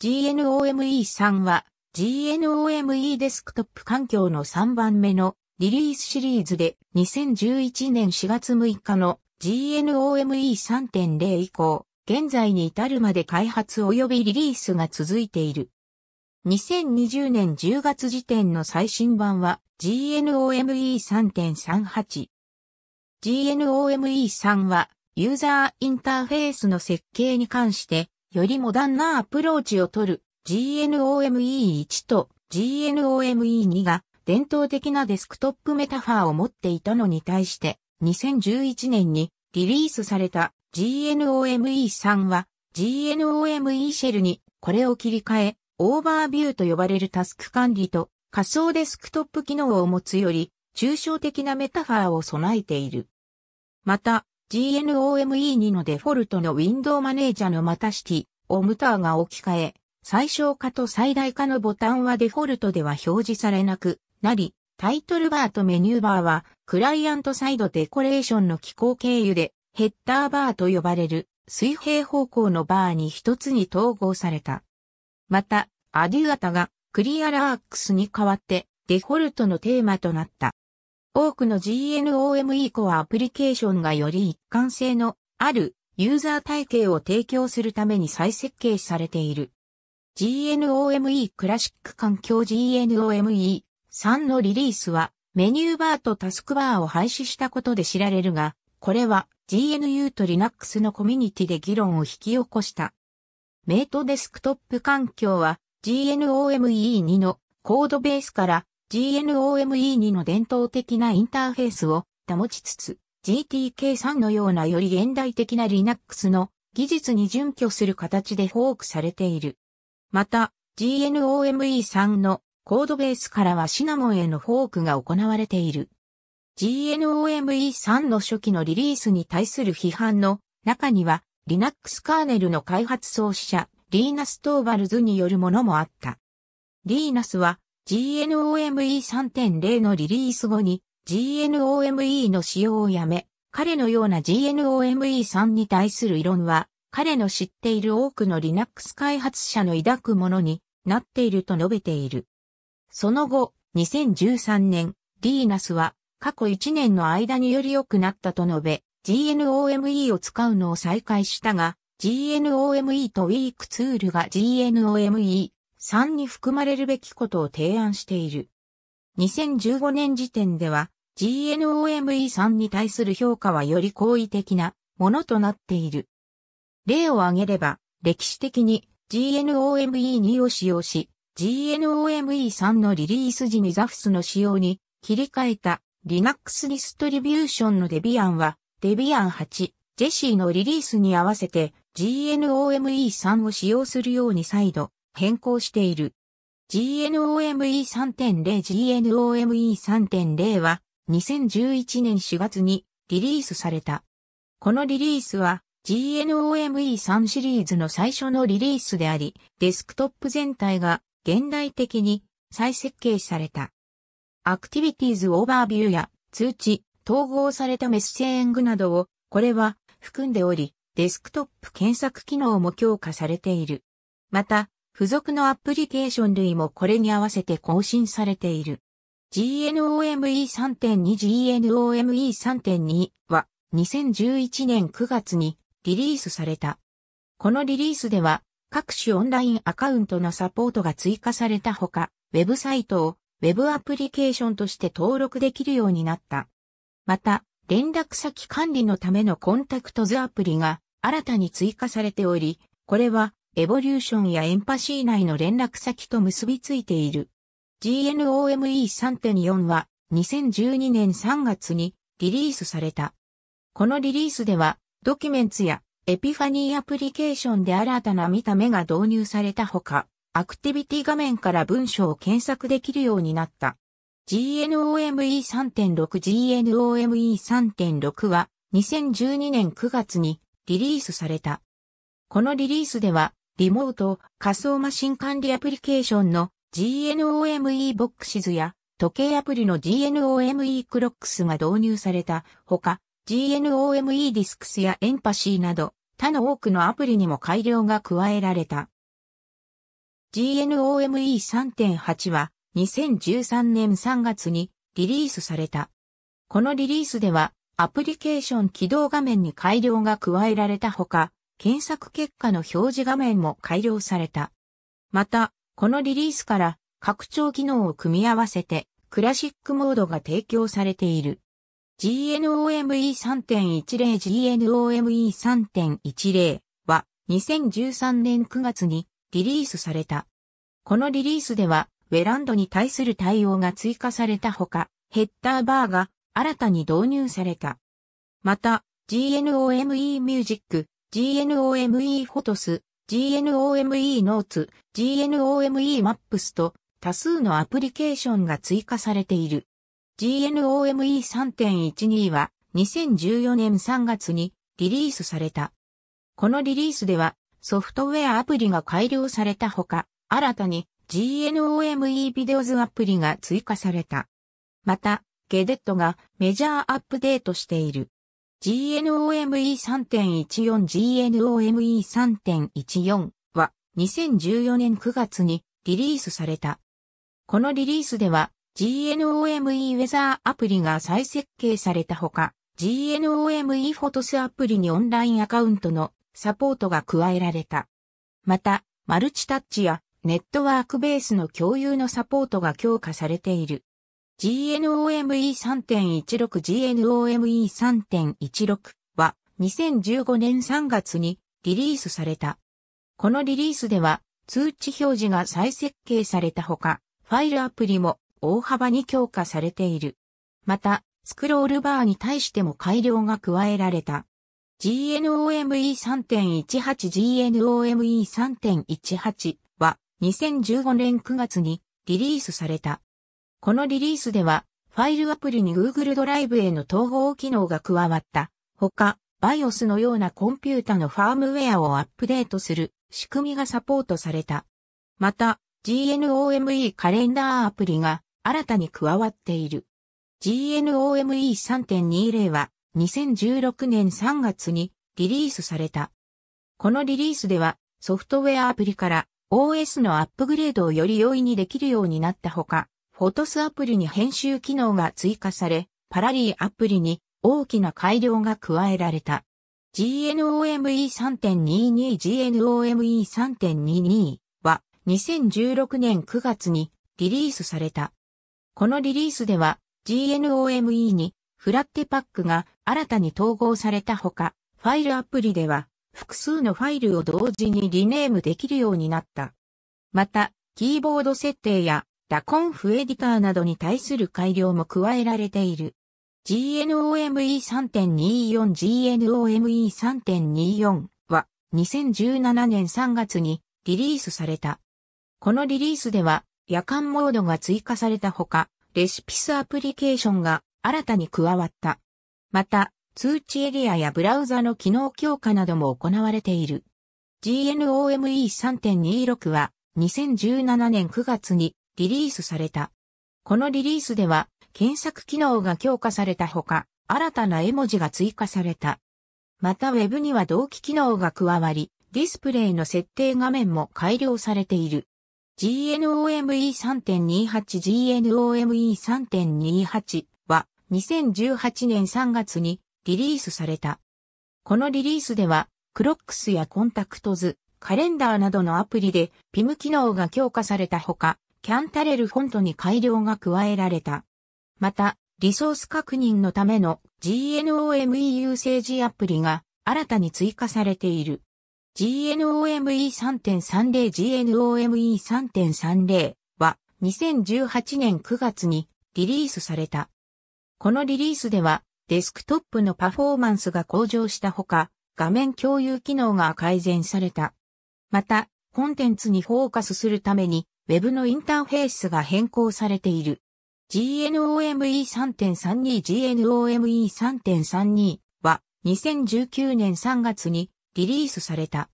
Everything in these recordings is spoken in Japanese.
GNOME3 は GNOME デスクトップ環境の3番目のリリースシリーズで2011年4月6日の GNOME3.0 以降、現在に至るまで開発及びリリースが続いている。2020年10月時点の最新版は GNOME3.38。GNOME3 はユーザーインターフェースの設計に関してよりモダンなアプローチをとる GNOME1 と GNOME2 が伝統的なデスクトップメタファーを持っていたのに対して2011年にリリースされた GNOME3 は GNOME シェルにこれを切り替えオーバービューと呼ばれるタスク管理と仮想デスクトップ機能を持つより抽象的なメタファーを備えている。また、GNOME2 のデフォルトのウィンドウマネージャのマタシティをムターが置き換え、最小化と最大化のボタンはデフォルトでは表示されなくなり、タイトルバーとメニューバーは、クライアントサイドデコレーションの機構経由で、ヘッダーバーと呼ばれる水平方向のバーに一つに統合された。また、アデュアタがクリアラークスに代わってデフォルトのテーマとなった。多くの GNOME コアアプリケーションがより一貫性のあるユーザー体系を提供するために再設計されている。GNOME クラシック環境 GNOME 3のリリースはメニューバーとタスクバーを廃止したことで知られるが、これは GNU と Linux のコミュニティで議論を引き起こした。メイトデスクトップ環境は GNOME2 のコードベースから GNOME2 の伝統的なインターフェースを保ちつつ、GTK3 のようなより現代的な Linux の技術に準拠する形でフォークされている。また、GNOME3 のコードベースからはシナモンへのフォークが行われている。GNOME3 の初期のリリースに対する批判の中には、Linux カーネルの開発創始者、リーナス・トーバルズによるものもあった。リーナスは、GNOME3.0 のリリース後に GNOME の使用をやめ、彼のような GNOME3 に対する異論は、彼の知っている多くの Linux 開発者の抱くものになっていると述べている。その後、2013年、リーナスは過去1年の間により良くなったと述べ、GNOME を使うのを再開したが、GNOME と Weak ツールが GNOME 3に含まれるべきことを提案している。2015年時点では GNOME3 に対する評価はより好意的なものとなっている。例を挙げれば、歴史的に GNOME2 を使用し、GNOME3 のリリース時に ZAFS の使用に切り替えた Linux i s ストリビューションの Debian は Debian 8、ジェシーのリリースに合わせて GNOME3 を使用するように再度変更している。GNOME3.0 GNOME3.0 は2011年4月にリリースされた。このリリースは GNOME3 シリーズの最初のリリースであり、デスクトップ全体が現代的に再設計された。アクティビティーズオーバービューや通知、統合されたメッセーングなどを、これは含んでおり、デスクトップ検索機能も強化されている。また、付属のアプリケーション類もこれに合わせて更新されている。GNOME3.2 GNOME3.2 は2011年9月にリリースされた。このリリースでは各種オンラインアカウントのサポートが追加されたほか、ウェブサイトをウェブアプリケーションとして登録できるようになった。また、連絡先管理のためのコンタクトズアプリが新たに追加されており、これはエボリューションやエンパシー内の連絡先と結びついている。GNOME3.4 は2012年3月にリリースされた。このリリースではドキュメンツやエピファニーアプリケーションで新たな見た目が導入されたほか、アクティビティ画面から文章を検索できるようになった。GNOME3.6 GNOME3.6 は2012年9月にリリースされた。このリリースではリモート、仮想マシン管理アプリケーションの GNOME Boxes や時計アプリの GNOME c l o クスが導入されたほか、GNOME Discs や e m p a t y など他の多くのアプリにも改良が加えられた。GNOME3.8 は2013年3月にリリースされた。このリリースではアプリケーション起動画面に改良が加えられたほか、検索結果の表示画面も改良された。また、このリリースから拡張機能を組み合わせてクラシックモードが提供されている。GNOME3.10 GNOME3.10 は2013年9月にリリースされた。このリリースではウェランドに対する対応が追加されたほか、ヘッダーバーが新たに導入された。また、GNOME Music GNOME フォトス、GNOME ノーツ、GNOME マップスと多数のアプリケーションが追加されている。GNOME 3.12は2014年3月にリリースされた。このリリースではソフトウェアアプリが改良されたほか、新たに GNOME ビデオズアプリが追加された。また、ゲデットがメジャーアップデートしている。GNOME3.14GNOME3.14 は2014年9月にリリースされた。このリリースでは GNOME ウェザーアプリが再設計されたほか GNOME フォトスアプリにオンラインアカウントのサポートが加えられた。また、マルチタッチやネットワークベースの共有のサポートが強化されている。GNOME3.16GNOME3.16 は2015年3月にリリースされた。このリリースでは通知表示が再設計されたほか、ファイルアプリも大幅に強化されている。また、スクロールバーに対しても改良が加えられた。GNOME3.18GNOME3.18 は2015年9月にリリースされた。このリリースでは、ファイルアプリに Google ドライブへの統合機能が加わった。ほか、BIOS のようなコンピュータのファームウェアをアップデートする仕組みがサポートされた。また、GNOME カレンダーアプリが新たに加わっている。GNOME 3.20は2016年3月にリリースされた。このリリースではソフトウェアアプリから OS のアップグレードをより容易にできるようになったほか、フォトスアプリに編集機能が追加され、パラリーアプリに大きな改良が加えられた。GNOME3.22 GNOME3.22 は2016年9月にリリースされた。このリリースでは GNOME にフラッテパックが新たに統合されたほか、ファイルアプリでは複数のファイルを同時にリネームできるようになった。また、キーボード設定やラコンフエディターなどに対する改良も加えられている。GNOME3.24 GNOME3.24 は2017年3月にリリースされた。このリリースでは夜間モードが追加されたほか、レシピスアプリケーションが新たに加わった。また、通知エリアやブラウザの機能強化なども行われている。GNOME3.26 は2017年9月にリリースされた。このリリースでは、検索機能が強化されたほか、新たな絵文字が追加された。また Web には同期機能が加わり、ディスプレイの設定画面も改良されている。GNOME3.28GNOME3.28 は2018年3月にリリースされた。このリリースでは、クロックスやコンタクトズ、カレンダーなどのアプリで PIM 機能が強化されたほか、キャンタレルフォントに改良が加えられた。また、リソース確認のための GNOME u ーセアプリが新たに追加されている。GNOME 3.30 GNOME 3.30は2018年9月にリリースされた。このリリースではデスクトップのパフォーマンスが向上したほか画面共有機能が改善された。また、コンテンツにフォーカスするためにウェブのインターフェースが変更されている。GNOME3.32 GNOME3.32 は2019年3月にリリースされた。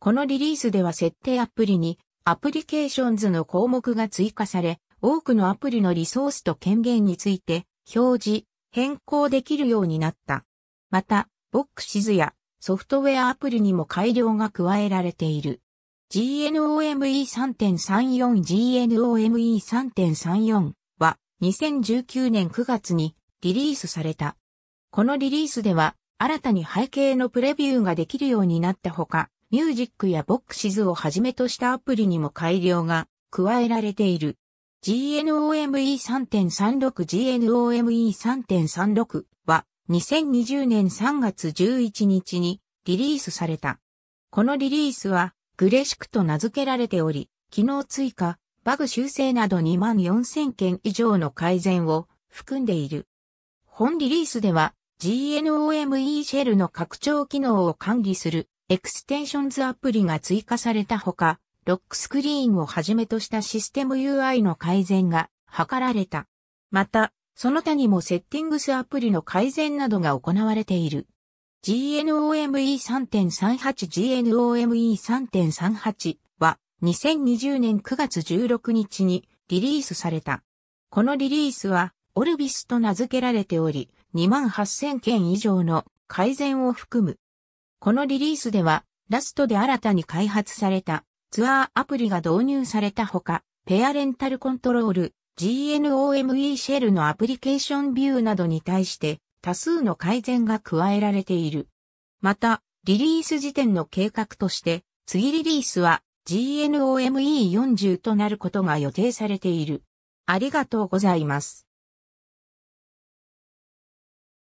このリリースでは設定アプリにアプリケーションズの項目が追加され、多くのアプリのリソースと権限について表示、変更できるようになった。また、ボックシズやソフトウェアアプリにも改良が加えられている。GNOME3.34GNOME3.34 は2019年9月にリリースされた。このリリースでは新たに背景のプレビューができるようになったほか、ミュージックやボックシズをはじめとしたアプリにも改良が加えられている。GNOME3.36GNOME3.36 は2020年3月11日にリリースされた。このリリースはグレシクと名付けられており、機能追加、バグ修正など2万4000件以上の改善を含んでいる。本リリースでは GNOME シェルの拡張機能を管理するエクステンションズアプリが追加されたほか、ロックスクリーンをはじめとしたシステム UI の改善が図られた。また、その他にもセッティングスアプリの改善などが行われている。GNOME3.38GNOME3.38 は2020年9月16日にリリースされた。このリリースはオルビスと名付けられており28000件以上の改善を含む。このリリースではラストで新たに開発されたツアーアプリが導入されたほか、ペアレンタルコントロール、GNOME シェルのアプリケーションビューなどに対して多数の改善が加えられている。また、リリース時点の計画として、次リリースは GNOME40 となることが予定されている。ありがとうございます。